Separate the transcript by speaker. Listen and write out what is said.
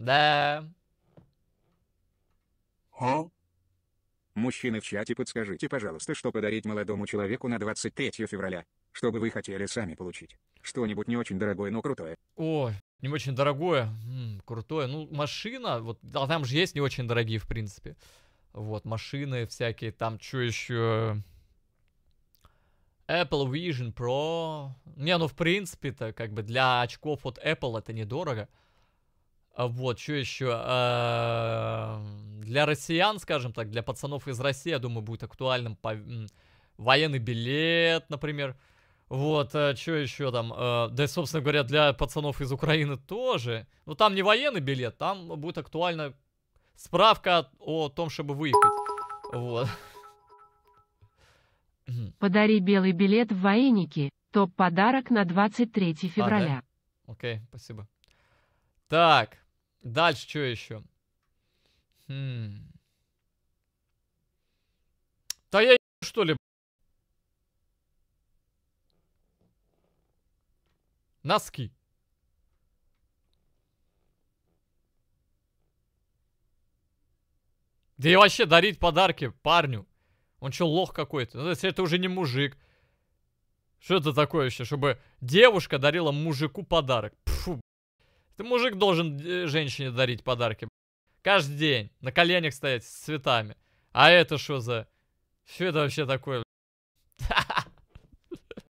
Speaker 1: Да. А? Мужчины в чате, подскажите, пожалуйста, что подарить молодому человеку на 23 февраля, что бы вы хотели сами получить. Что-нибудь не очень дорогое, но крутое.
Speaker 2: О, не очень дорогое, м-м, крутое. Ну, машина, вот, а там же есть не очень дорогие, в принципе. Вот, машины всякие, там что еще... Apple Vision Pro. Не, ну в принципе-то, как бы для очков от Apple это недорого. А вот, что еще? Эм, для россиян, скажем так, для пацанов из России, я думаю, будет актуальным военный билет, например. Вот, э, что еще там? Э, да, собственно говоря, для пацанов из Украины тоже. Но там не военный билет, там будет актуальна справка о том, чтобы выехать. Вот.
Speaker 3: Подари белый билет в военники. Топ-подарок на 23 февраля. А,
Speaker 2: да? Окей, спасибо. Так, Дальше что еще? Хм. Да я что ли? Носки. Да и вообще дарить подарки парню. Он что, лох какой-то? Ну, это уже не мужик. Что это такое вообще, чтобы девушка дарила мужику подарок? Пфу, ты мужик должен э, женщине дарить подарки. Каждый день на коленях стоять с цветами.
Speaker 3: А это что за... Что это вообще такое?